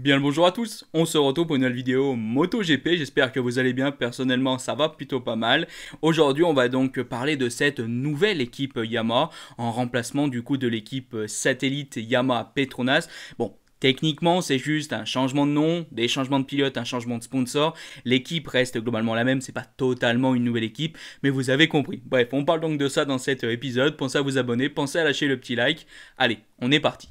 Bien le bonjour à tous, on se retrouve pour une nouvelle vidéo MotoGP, j'espère que vous allez bien, personnellement ça va plutôt pas mal. Aujourd'hui on va donc parler de cette nouvelle équipe Yamaha en remplacement du coup de l'équipe satellite Yamaha Petronas. Bon, Techniquement, c'est juste un changement de nom, des changements de pilote, un changement de sponsor. L'équipe reste globalement la même, c'est pas totalement une nouvelle équipe, mais vous avez compris. Bref, on parle donc de ça dans cet épisode. Pensez à vous abonner, pensez à lâcher le petit like. Allez, on est parti.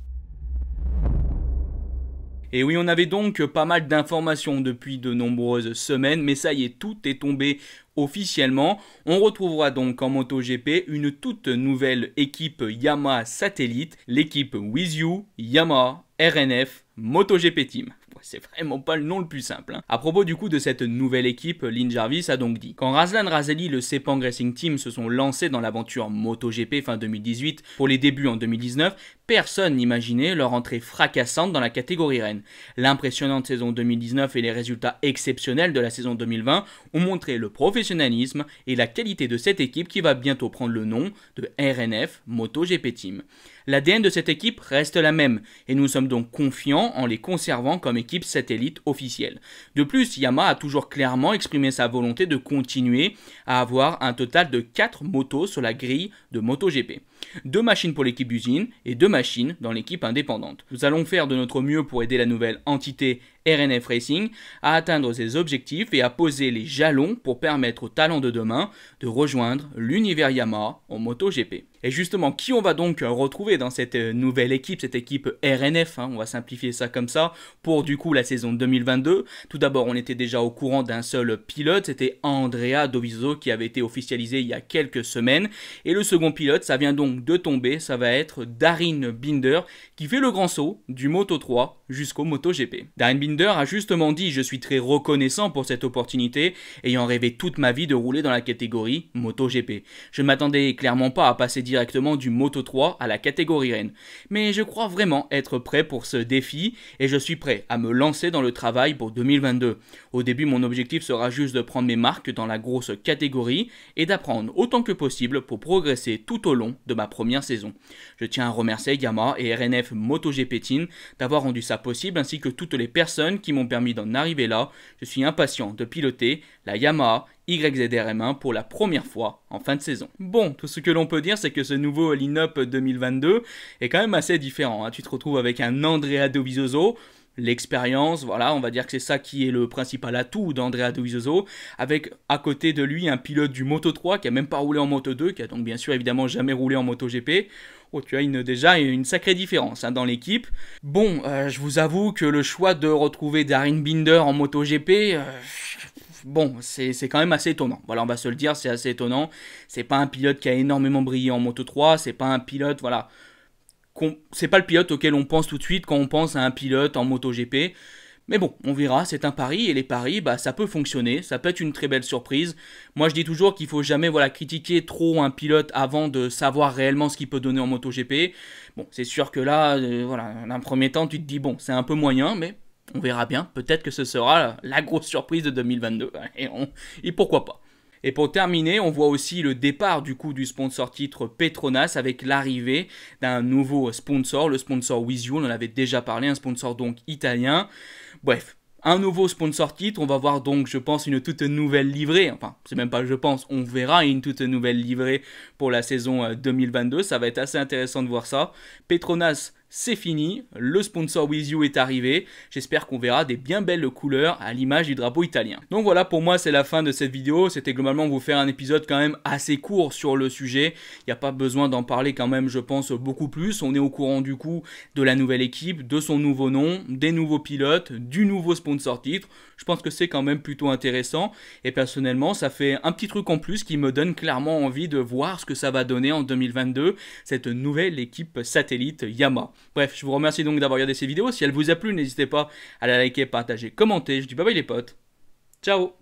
Et oui, on avait donc pas mal d'informations depuis de nombreuses semaines, mais ça y est, tout est tombé officiellement. On retrouvera donc en MotoGP une toute nouvelle équipe Yamaha satellite, l'équipe With You, Yamaha, RNF, MotoGP Team c'est vraiment pas le nom le plus simple. A hein. À propos du coup de cette nouvelle équipe, Lynn Jarvis a donc dit Quand Razlan Razali et le Sepang Racing Team se sont lancés dans l'aventure MotoGP fin 2018 pour les débuts en 2019, personne n'imaginait leur entrée fracassante dans la catégorie Rennes. L'impressionnante saison 2019 et les résultats exceptionnels de la saison 2020 ont montré le professionnalisme et la qualité de cette équipe qui va bientôt prendre le nom de RNF MotoGP Team l'ADN de cette équipe reste la même, et nous sommes donc confiants en les conservant comme équipe satellite officielle. De plus, Yamaha a toujours clairement exprimé sa volonté de continuer à avoir un total de 4 motos sur la grille de MotoGP. Deux machines pour l'équipe d'usine et deux machines dans l'équipe indépendante. Nous allons faire de notre mieux pour aider la nouvelle entité RNF Racing à atteindre ses objectifs et à poser les jalons pour permettre aux talents de demain de rejoindre l'univers Yamaha en MotoGP. Et justement, qui on va donc retrouver dans cette euh, nouvelle équipe, cette équipe RNF, hein, on va simplifier ça comme ça, pour du coup la saison 2022 Tout d'abord, on était déjà au courant d'un seul pilote, c'était Andrea Doviso qui avait été officialisé il y a quelques semaines. Et le second pilote, ça vient donc de tomber, ça va être Darin Binder qui fait le grand saut du Moto 3 jusqu'au Moto GP. Darin Binder a justement dit Je suis très reconnaissant pour cette opportunité, ayant rêvé toute ma vie de rouler dans la catégorie Moto GP. Je ne m'attendais clairement pas à passer directement du Moto 3 à la catégorie Rennes, mais je crois vraiment être prêt pour ce défi et je suis prêt à me lancer dans le travail pour 2022. Au début, mon objectif sera juste de prendre mes marques dans la grosse catégorie et d'apprendre autant que possible pour progresser tout au long de ma première saison. Je tiens à remercier Yamaha et RNF MotoGP Team d'avoir rendu ça possible ainsi que toutes les personnes qui m'ont permis d'en arriver là. Je suis impatient de piloter la Yamaha YZRM1 pour la première fois en fin de saison. Bon, tout ce que l'on peut dire, c'est que ce nouveau line 2022 est quand même assez différent. Hein. Tu te retrouves avec un Andrea Dovizioso, l'expérience, voilà, on va dire que c'est ça qui est le principal atout d'Andrea Dovizioso, avec à côté de lui un pilote du Moto 3 qui a même pas roulé en Moto 2, qui a donc bien sûr évidemment jamais roulé en Moto GP. Oh, tu as une, déjà une sacrée différence hein, dans l'équipe. Bon, euh, je vous avoue que le choix de retrouver Darin Binder en Moto GP, euh, bon, c'est quand même assez étonnant. Voilà, on va se le dire, c'est assez étonnant. C'est pas un pilote qui a énormément brillé en Moto 3, c'est pas un pilote, voilà c'est pas le pilote auquel on pense tout de suite quand on pense à un pilote en MotoGP. Mais bon, on verra, c'est un pari, et les paris, bah, ça peut fonctionner, ça peut être une très belle surprise. Moi, je dis toujours qu'il faut jamais voilà, critiquer trop un pilote avant de savoir réellement ce qu'il peut donner en MotoGP. Bon, c'est sûr que là, euh, voilà, un premier temps, tu te dis, bon, c'est un peu moyen, mais on verra bien, peut-être que ce sera la grosse surprise de 2022, et pourquoi pas. Et pour terminer, on voit aussi le départ du coup du sponsor titre Petronas avec l'arrivée d'un nouveau sponsor, le sponsor Wizio, on en avait déjà parlé, un sponsor donc italien. Bref, un nouveau sponsor titre. On va voir donc, je pense, une toute nouvelle livrée. Enfin, c'est même pas je pense, on verra une toute nouvelle livrée pour la saison 2022. Euh, ça va être assez intéressant de voir ça. Petronas c'est fini, le sponsor With You est arrivé, j'espère qu'on verra des bien belles couleurs à l'image du drapeau italien. Donc voilà, pour moi c'est la fin de cette vidéo, c'était globalement vous faire un épisode quand même assez court sur le sujet, il n'y a pas besoin d'en parler quand même je pense beaucoup plus, on est au courant du coup de la nouvelle équipe, de son nouveau nom, des nouveaux pilotes, du nouveau sponsor titre, je pense que c'est quand même plutôt intéressant, et personnellement ça fait un petit truc en plus qui me donne clairement envie de voir ce que ça va donner en 2022, cette nouvelle équipe satellite Yamaha. Bref, je vous remercie donc d'avoir regardé ces vidéos. Si elle vous a plu, n'hésitez pas à la liker, partager, commenter. Je dis bye bye les potes. Ciao